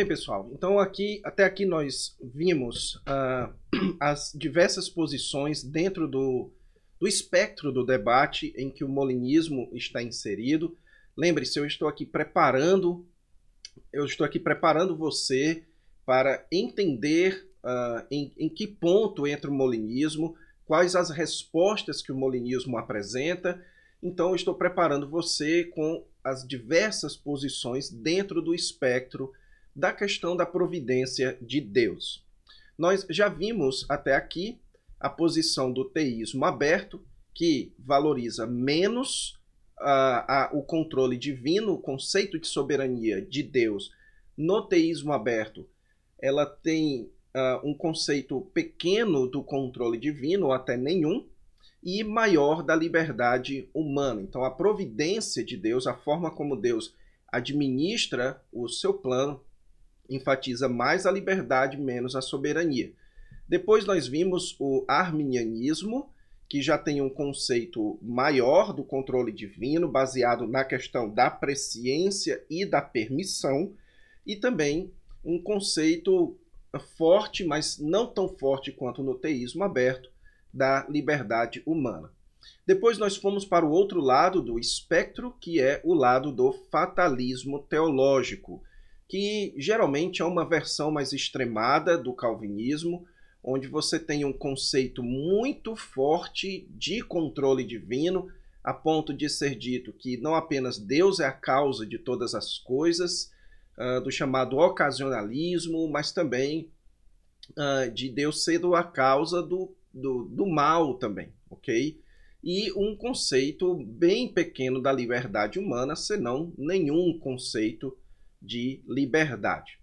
Bem, pessoal, então aqui, até aqui nós vimos uh, as diversas posições dentro do, do espectro do debate em que o molinismo está inserido. Lembre-se, eu estou aqui preparando, eu estou aqui preparando você para entender uh, em, em que ponto entra o molinismo, quais as respostas que o molinismo apresenta. Então, eu estou preparando você com as diversas posições dentro do espectro da questão da providência de Deus. Nós já vimos até aqui a posição do teísmo aberto, que valoriza menos uh, o controle divino, o conceito de soberania de Deus no teísmo aberto. Ela tem uh, um conceito pequeno do controle divino, ou até nenhum, e maior da liberdade humana. Então, a providência de Deus, a forma como Deus administra o seu plano, enfatiza mais a liberdade, menos a soberania. Depois nós vimos o arminianismo, que já tem um conceito maior do controle divino, baseado na questão da presciência e da permissão, e também um conceito forte, mas não tão forte quanto no teísmo aberto, da liberdade humana. Depois nós fomos para o outro lado do espectro, que é o lado do fatalismo teológico, que geralmente é uma versão mais extremada do calvinismo, onde você tem um conceito muito forte de controle divino, a ponto de ser dito que não apenas Deus é a causa de todas as coisas, uh, do chamado ocasionalismo, mas também uh, de Deus sendo a causa do, do, do mal também, ok? E um conceito bem pequeno da liberdade humana, senão nenhum conceito de liberdade.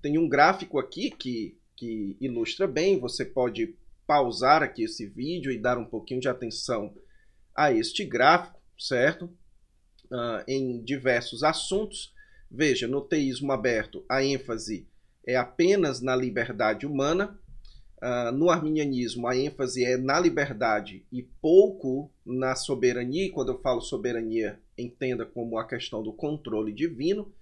Tem um gráfico aqui que, que ilustra bem, você pode pausar aqui esse vídeo e dar um pouquinho de atenção a este gráfico, certo? Uh, em diversos assuntos. Veja, no teísmo aberto, a ênfase é apenas na liberdade humana. Uh, no arminianismo, a ênfase é na liberdade e pouco na soberania. E quando eu falo soberania, entenda como a questão do controle divino.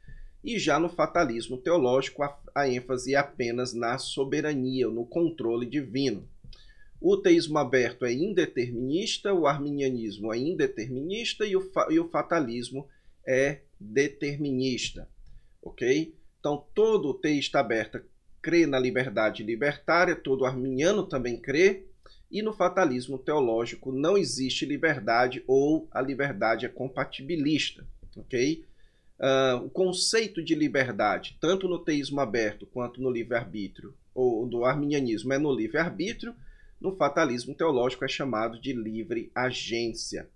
E já no fatalismo teológico, a, a ênfase é apenas na soberania, no controle divino. O teísmo aberto é indeterminista, o arminianismo é indeterminista e o, e o fatalismo é determinista. Ok? Então, todo teista teísta aberto crê na liberdade libertária, todo arminiano também crê, e no fatalismo teológico não existe liberdade ou a liberdade é compatibilista, ok? uh, o conceito de liberdade, tanto no teísmo aberto quanto no livre-arbítrio, ou do arminianismo é no livre-arbítrio, no fatalismo teológico é chamado de livre agência.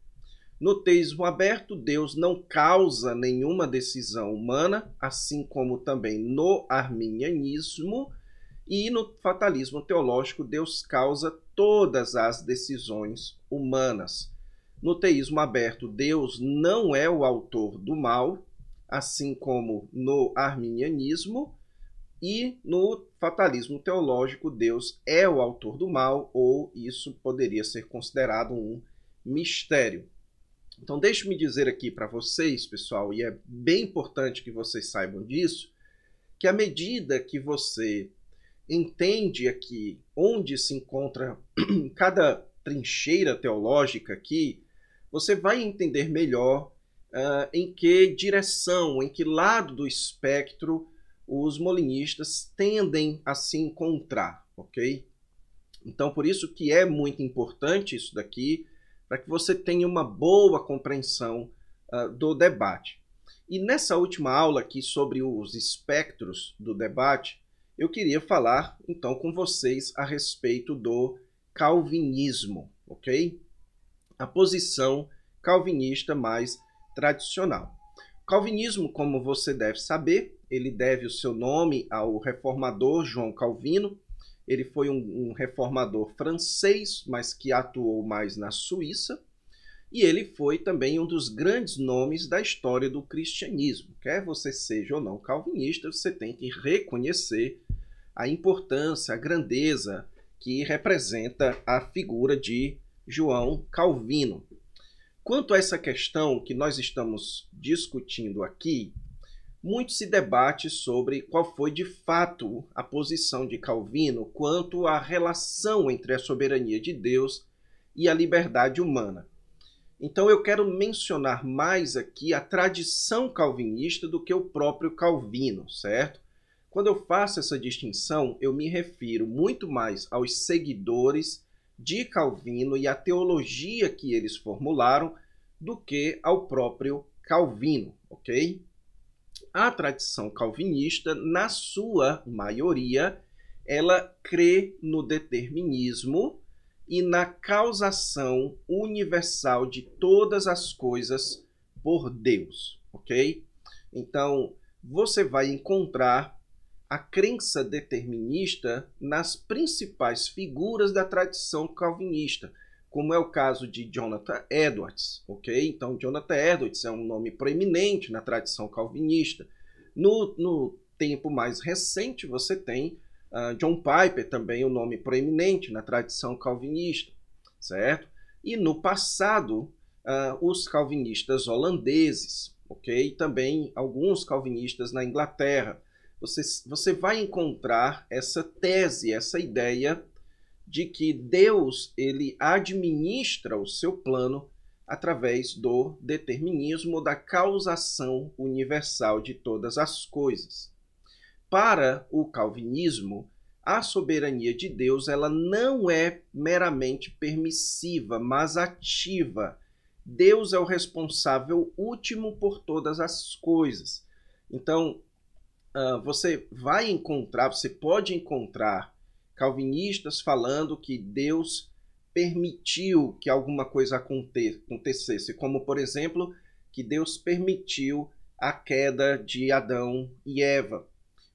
No teísmo aberto, Deus não causa nenhuma decisão humana, assim como também no arminianismo, e no fatalismo teológico, Deus causa todas as decisões humanas. No teísmo aberto, Deus não é o autor do mal, assim como no arminianismo e no fatalismo teológico, Deus é o autor do mal, ou isso poderia ser considerado um mistério. Então, deixe-me dizer aqui para vocês, pessoal, e é bem importante que vocês saibam disso, que à medida que você entende aqui onde se encontra cada trincheira teológica aqui, você vai entender melhor uh, em que direção, em que lado do espectro os molinistas tendem a se encontrar, ok? Então, por isso que é muito importante isso daqui, para que você tenha uma boa compreensão uh, do debate. E nessa última aula aqui sobre os espectros do debate, eu queria falar então com vocês a respeito do calvinismo, ok? A posição calvinista mais tradicional. calvinismo, como você deve saber, ele deve o seu nome ao reformador João Calvino. Ele foi um, um reformador francês, mas que atuou mais na Suíça. E ele foi também um dos grandes nomes da história do cristianismo. Quer você seja ou não calvinista, você tem que reconhecer a importância, a grandeza que representa a figura de João Calvino. Quanto a essa questão que nós estamos discutindo aqui, muito se debate sobre qual foi de fato a posição de Calvino quanto à relação entre a soberania de Deus e a liberdade humana. Então eu quero mencionar mais aqui a tradição calvinista do que o próprio Calvino, certo? Quando eu faço essa distinção, eu me refiro muito mais aos seguidores de Calvino e a teologia que eles formularam do que ao próprio Calvino, ok? A tradição calvinista, na sua maioria, ela crê no determinismo e na causação universal de todas as coisas por Deus, ok? Então, você vai encontrar a crença determinista nas principais figuras da tradição calvinista, como é o caso de Jonathan Edwards, ok? Então, Jonathan Edwards é um nome proeminente na tradição calvinista. No, no tempo mais recente, você tem uh, John Piper, também um nome proeminente na tradição calvinista, certo? E no passado, uh, os calvinistas holandeses, ok? também alguns calvinistas na Inglaterra, você, você vai encontrar essa tese, essa ideia de que Deus ele administra o seu plano através do determinismo da causação universal de todas as coisas. Para o calvinismo, a soberania de Deus ela não é meramente permissiva, mas ativa. Deus é o responsável último por todas as coisas. Então, ah, você vai encontrar, você pode encontrar calvinistas falando que Deus permitiu que alguma coisa aconte acontecesse, como por exemplo, que Deus permitiu a queda de Adão e Eva.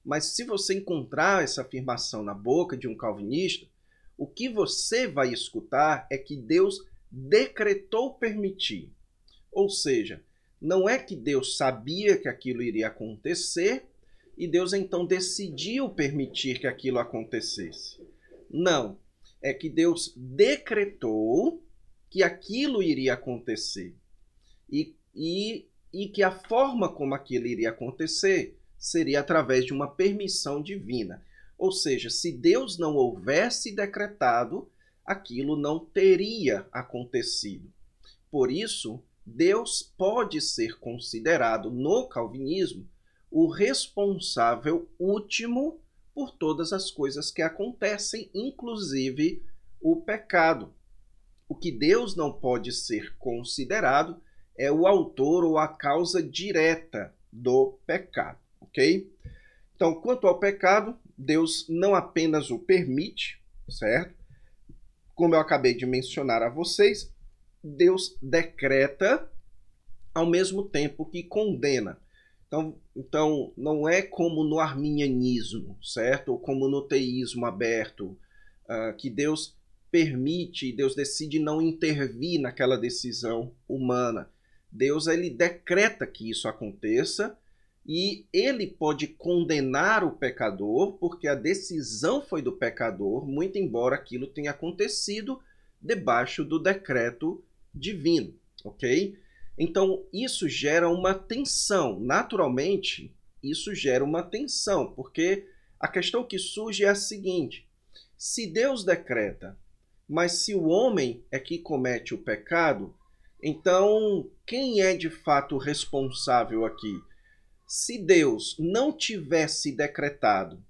Mas se você encontrar essa afirmação na boca de um calvinista, o que você vai escutar é que Deus decretou permitir. Ou seja, não é que Deus sabia que aquilo iria acontecer e Deus então decidiu permitir que aquilo acontecesse. Não, é que Deus decretou que aquilo iria acontecer e, e, e que a forma como aquilo iria acontecer seria através de uma permissão divina. Ou seja, se Deus não houvesse decretado, aquilo não teria acontecido. Por isso, Deus pode ser considerado no calvinismo o responsável último por todas as coisas que acontecem, inclusive o pecado. O que Deus não pode ser considerado é o autor ou a causa direta do pecado, ok? Então, quanto ao pecado, Deus não apenas o permite, certo? Como eu acabei de mencionar a vocês, Deus decreta ao mesmo tempo que condena. Então, então, não é como no arminianismo, certo? Ou como no teísmo aberto, uh, que Deus permite, Deus decide não intervir naquela decisão humana. Deus ele decreta que isso aconteça e ele pode condenar o pecador, porque a decisão foi do pecador, muito embora aquilo tenha acontecido debaixo do decreto divino, ok? Então, isso gera uma tensão. Naturalmente, isso gera uma tensão, porque a questão que surge é a seguinte: se Deus decreta, mas se o homem é que comete o pecado, então quem é de fato responsável aqui? Se Deus não tivesse decretado,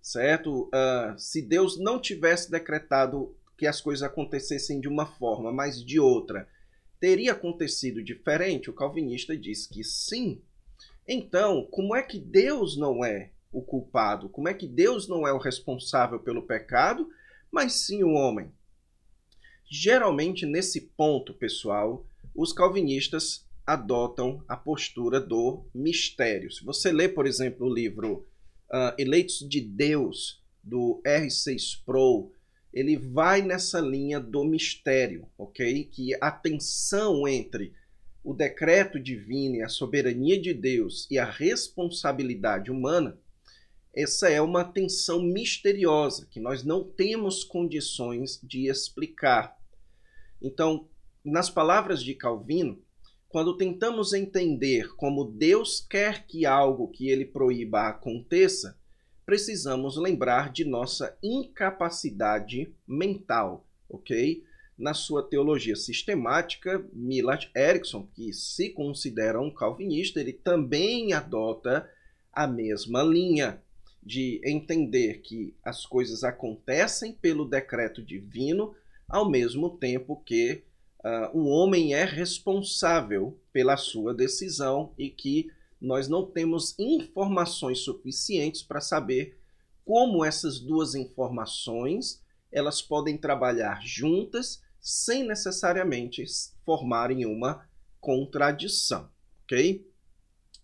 certo? Uh, se Deus não tivesse decretado que as coisas acontecessem de uma forma, mas de outra, Teria acontecido diferente? O calvinista diz que sim. Então, como é que Deus não é o culpado? Como é que Deus não é o responsável pelo pecado, mas sim o homem? Geralmente, nesse ponto, pessoal, os calvinistas adotam a postura do mistério. Se você lê, por exemplo, o livro uh, Eleitos de Deus, do R. 6 Pro, ele vai nessa linha do mistério, ok? Que a tensão entre o decreto divino e a soberania de Deus e a responsabilidade humana, essa é uma tensão misteriosa que nós não temos condições de explicar. Então, nas palavras de Calvino, quando tentamos entender como Deus quer que algo que ele proíba aconteça, precisamos lembrar de nossa incapacidade mental, ok? Na sua teologia sistemática, Milat Erickson, que se considera um calvinista, ele também adota a mesma linha de entender que as coisas acontecem pelo decreto divino, ao mesmo tempo que uh, o homem é responsável pela sua decisão e que nós não temos informações suficientes para saber como essas duas informações elas podem trabalhar juntas sem necessariamente formarem uma contradição, ok?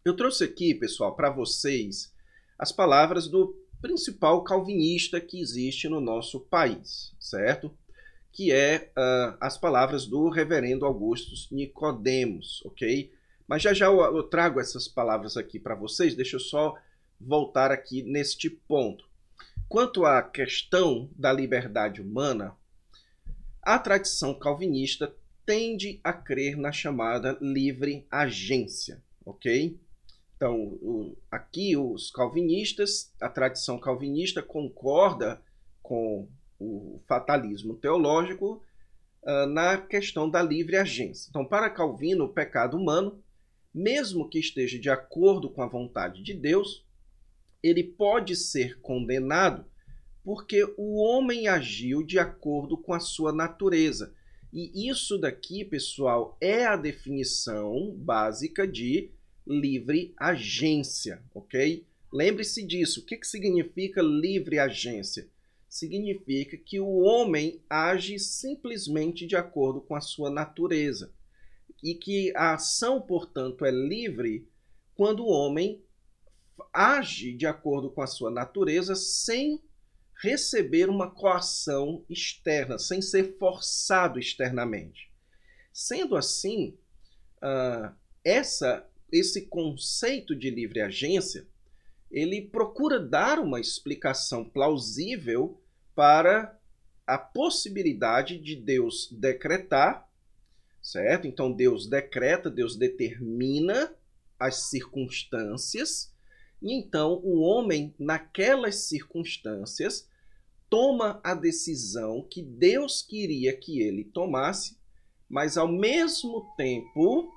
Eu trouxe aqui, pessoal, para vocês as palavras do principal calvinista que existe no nosso país, certo? Que é uh, as palavras do reverendo Augusto Nicodemos, ok? Mas já já eu, eu trago essas palavras aqui para vocês, deixa eu só voltar aqui neste ponto. Quanto à questão da liberdade humana, a tradição calvinista tende a crer na chamada livre agência, ok? Então, aqui os calvinistas, a tradição calvinista concorda com o fatalismo teológico ah, na questão da livre agência. Então, para Calvino, o pecado humano mesmo que esteja de acordo com a vontade de Deus, ele pode ser condenado porque o homem agiu de acordo com a sua natureza. E isso daqui, pessoal, é a definição básica de livre agência, ok? Lembre-se disso. O que, que significa livre agência? Significa que o homem age simplesmente de acordo com a sua natureza e que a ação, portanto, é livre quando o homem age de acordo com a sua natureza sem receber uma coação externa, sem ser forçado externamente. Sendo assim, uh, essa, esse conceito de livre agência ele procura dar uma explicação plausível para a possibilidade de Deus decretar certo? Então Deus decreta, Deus determina as circunstâncias, e então o homem, naquelas circunstâncias, toma a decisão que Deus queria que ele tomasse, mas ao mesmo tempo,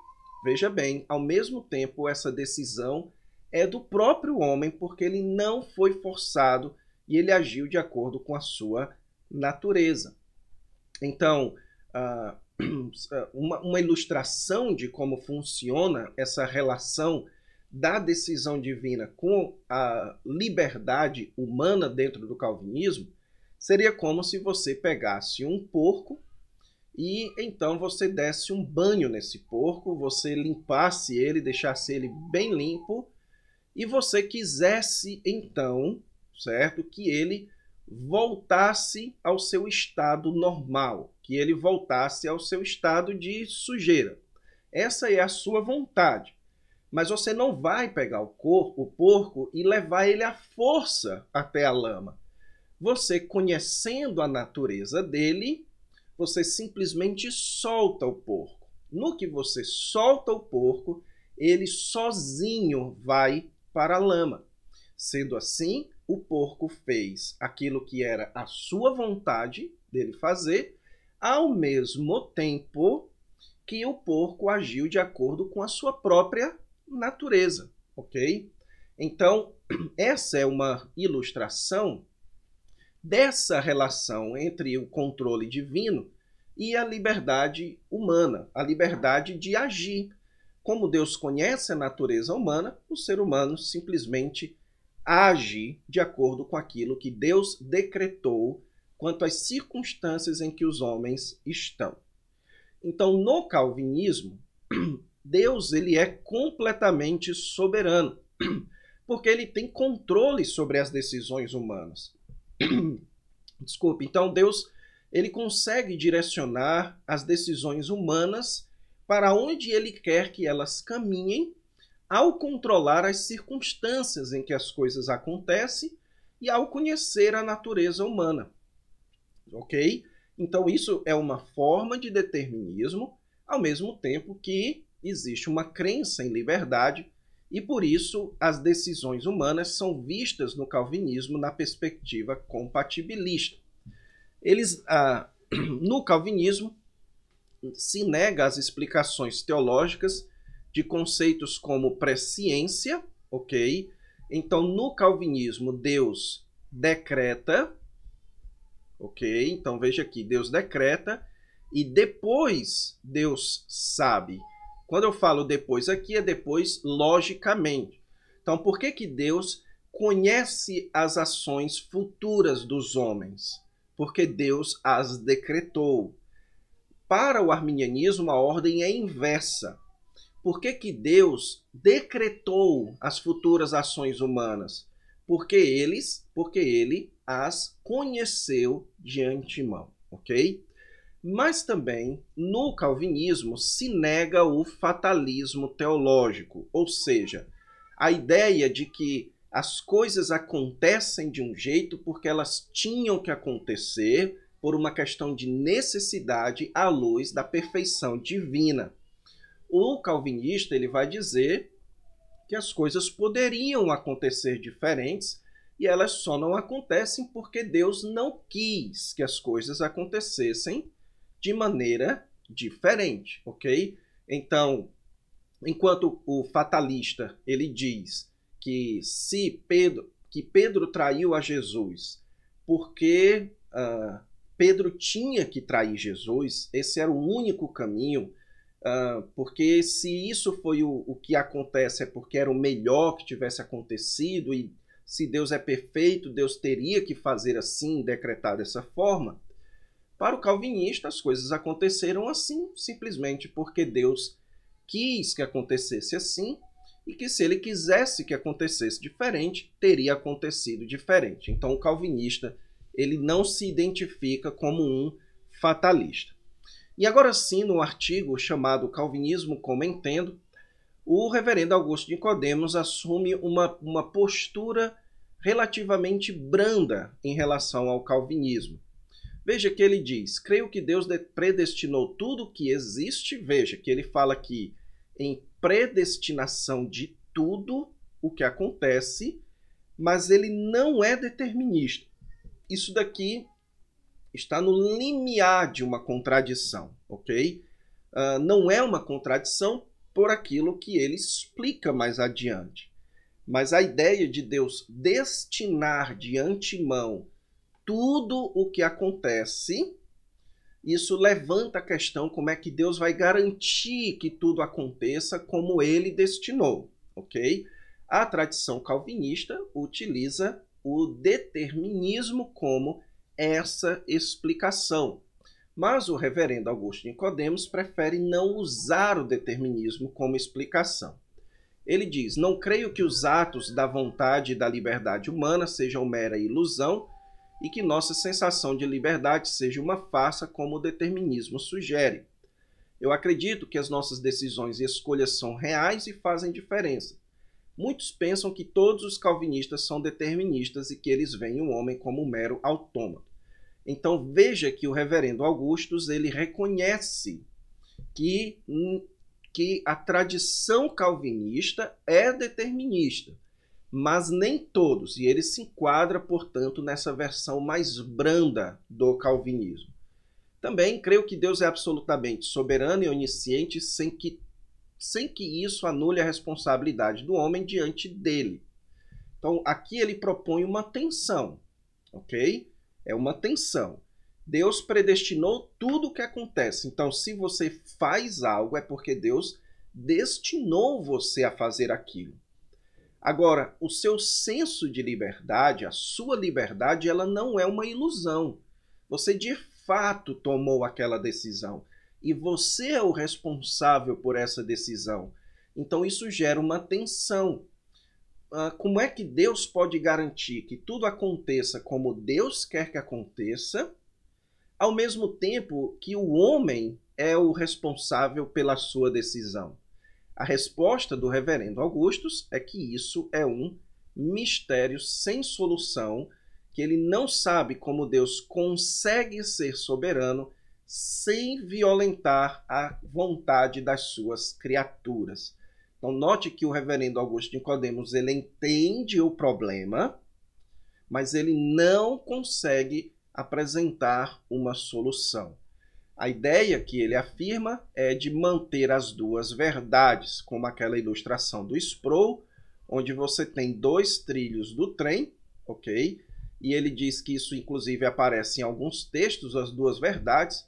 veja bem, ao mesmo tempo essa decisão é do próprio homem, porque ele não foi forçado e ele agiu de acordo com a sua natureza. Então, uh, É, uma, uma ilustração de como funciona essa relação da decisão divina com a liberdade humana dentro do calvinismo, seria como se você pegasse um porco e então você desse um banho nesse porco, você limpasse ele, deixasse ele bem limpo e você quisesse então, certo, que ele voltasse ao seu estado normal, que ele voltasse ao seu estado de sujeira. Essa é a sua vontade. Mas você não vai pegar o corpo, o porco, e levar ele à força até a lama. Você, conhecendo a natureza dele, você simplesmente solta o porco. No que você solta o porco, ele sozinho vai para a lama. Sendo assim, o porco fez aquilo que era a sua vontade dele fazer, ao mesmo tempo que o porco agiu de acordo com a sua própria natureza, ok? Então, essa é uma ilustração dessa relação entre o controle divino e a liberdade humana, a liberdade de agir. Como Deus conhece a natureza humana, o ser humano simplesmente age de acordo com aquilo que Deus decretou quanto às circunstâncias em que os homens estão. Então, no calvinismo, Deus ele é completamente soberano, porque ele tem controle sobre as decisões humanas. Desculpe, então Deus ele consegue direcionar as decisões humanas para onde ele quer que elas caminhem, ao controlar as circunstâncias em que as coisas acontecem e ao conhecer a natureza humana ok? Então isso é uma forma de determinismo, ao mesmo tempo que existe uma crença em liberdade e por isso as decisões humanas são vistas no calvinismo na perspectiva compatibilista. Eles, ah, no calvinismo, se nega as explicações teológicas de conceitos como presciência, ok? Então, no calvinismo, Deus decreta Ok? Então veja aqui: Deus decreta e depois Deus sabe. Quando eu falo depois aqui, é depois logicamente. Então, por que, que Deus conhece as ações futuras dos homens? Porque Deus as decretou. Para o arminianismo, a ordem é inversa. Por que, que Deus decretou as futuras ações humanas? porque eles, porque ele as conheceu de antemão, ok? Mas também, no calvinismo, se nega o fatalismo teológico, ou seja, a ideia de que as coisas acontecem de um jeito porque elas tinham que acontecer por uma questão de necessidade à luz da perfeição divina. O calvinista ele vai dizer que as coisas poderiam acontecer diferentes e elas só não acontecem porque Deus não quis que as coisas acontecessem de maneira diferente, ok? Então, enquanto o fatalista ele diz que se Pedro que Pedro traiu a Jesus porque uh, Pedro tinha que trair Jesus, esse era o único caminho Uh, porque se isso foi o, o que acontece, é porque era o melhor que tivesse acontecido, e se Deus é perfeito, Deus teria que fazer assim, decretar dessa forma. Para o calvinista, as coisas aconteceram assim, simplesmente porque Deus quis que acontecesse assim, e que se ele quisesse que acontecesse diferente, teria acontecido diferente. Então o calvinista, ele não se identifica como um fatalista. E agora sim, no artigo chamado Calvinismo como Entendo, o reverendo Augusto Nicodemos assume uma, uma postura relativamente branda em relação ao calvinismo. Veja que ele diz: creio que Deus predestinou tudo o que existe. Veja que ele fala que em predestinação de tudo o que acontece, mas ele não é determinista. Isso daqui está no limiar de uma contradição, ok? Uh, não é uma contradição por aquilo que ele explica mais adiante. Mas a ideia de Deus destinar de antemão tudo o que acontece, isso levanta a questão como é que Deus vai garantir que tudo aconteça como ele destinou, ok? A tradição calvinista utiliza o determinismo como essa explicação. Mas o reverendo Augusto Nicodemus prefere não usar o determinismo como explicação. Ele diz: "Não creio que os atos da vontade e da liberdade humana sejam mera ilusão e que nossa sensação de liberdade seja uma farsa como o determinismo sugere. Eu acredito que as nossas decisões e escolhas são reais e fazem diferença. Muitos pensam que todos os calvinistas são deterministas e que eles veem o homem como um mero autômato. Então veja que o reverendo Augustus ele reconhece que, que a tradição calvinista é determinista, mas nem todos, e ele se enquadra, portanto, nessa versão mais branda do calvinismo. Também creio que Deus é absolutamente soberano e onisciente sem que sem que isso anule a responsabilidade do homem diante dele. Então, aqui ele propõe uma tensão, ok? É uma tensão. Deus predestinou tudo o que acontece. Então, se você faz algo, é porque Deus destinou você a fazer aquilo. Agora, o seu senso de liberdade, a sua liberdade, ela não é uma ilusão. Você de fato tomou aquela decisão e você é o responsável por essa decisão. Então isso gera uma tensão. Ah, como é que Deus pode garantir que tudo aconteça como Deus quer que aconteça, ao mesmo tempo que o homem é o responsável pela sua decisão? A resposta do reverendo Augustus é que isso é um mistério sem solução, que ele não sabe como Deus consegue ser soberano sem violentar a vontade das suas criaturas. Então note que o reverendo Augusto Nicodemus, ele entende o problema, mas ele não consegue apresentar uma solução. A ideia que ele afirma é de manter as duas verdades, como aquela ilustração do Sproul, onde você tem dois trilhos do trem, ok? E ele diz que isso, inclusive, aparece em alguns textos, as duas verdades,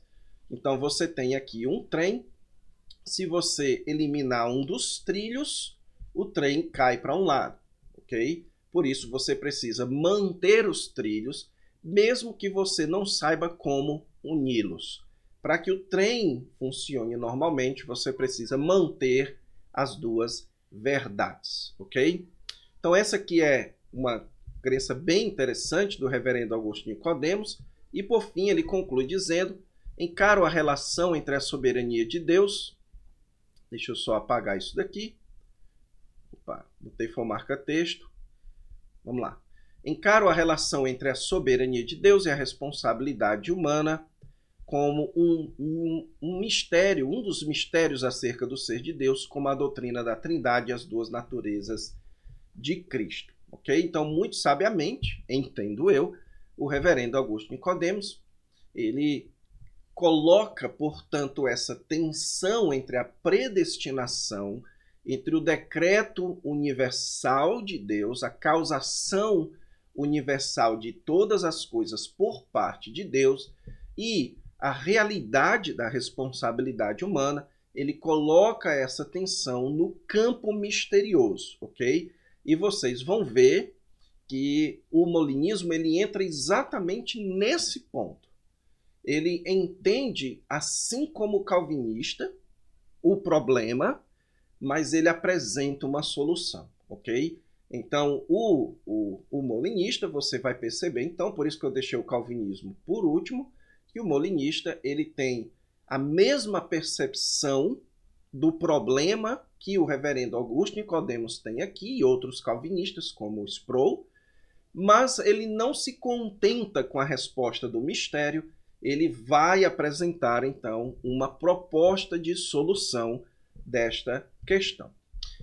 então você tem aqui um trem. Se você eliminar um dos trilhos, o trem cai para um lado, ok? Por isso você precisa manter os trilhos, mesmo que você não saiba como uni-los. Para que o trem funcione normalmente, você precisa manter as duas verdades, ok? Então essa aqui é uma crença bem interessante do reverendo Agostinho Codemos, e por fim ele conclui dizendo encaro a relação entre a soberania de Deus. Deixa eu só apagar isso daqui. Opa, botei foi marca texto. Vamos lá. Encaro a relação entre a soberania de Deus e a responsabilidade humana como um, um, um mistério, um dos mistérios acerca do ser de Deus, como a doutrina da Trindade e as duas naturezas de Cristo. Ok? Então, muito sabiamente, entendo eu, o reverendo Augusto Nicodemus, ele Coloca, portanto, essa tensão entre a predestinação, entre o decreto universal de Deus, a causação universal de todas as coisas por parte de Deus e a realidade da responsabilidade humana, ele coloca essa tensão no campo misterioso, ok? E vocês vão ver que o molinismo ele entra exatamente nesse ponto ele entende, assim como o calvinista, o problema, mas ele apresenta uma solução, ok? Então, o, o, o molinista, você vai perceber, então, por isso que eu deixei o calvinismo por último, que o molinista, ele tem a mesma percepção do problema que o reverendo Augusto Nicodemus tem aqui e outros calvinistas, como Sproul, mas ele não se contenta com a resposta do mistério, ele vai apresentar então uma proposta de solução desta questão.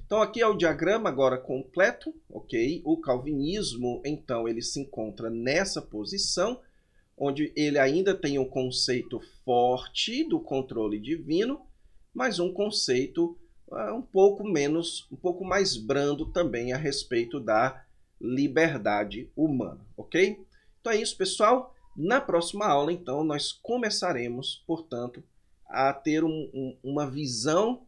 Então aqui é o diagrama agora completo, ok? O calvinismo então ele se encontra nessa posição onde ele ainda tem um conceito forte do controle divino, mas um conceito uh, um pouco menos, um pouco mais brando também a respeito da liberdade humana, ok? Então é isso pessoal. Na próxima aula, então, nós começaremos, portanto, a ter um, um, uma visão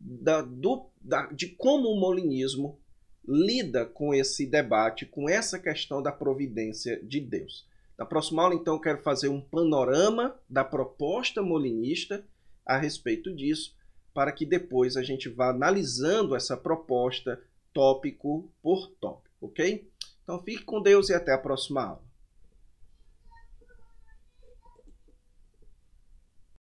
da, do, da, de como o molinismo lida com esse debate, com essa questão da providência de Deus. Na próxima aula, então, quero fazer um panorama da proposta molinista a respeito disso, para que depois a gente vá analisando essa proposta tópico por tópico, ok? Então, fique com Deus e até a próxima aula.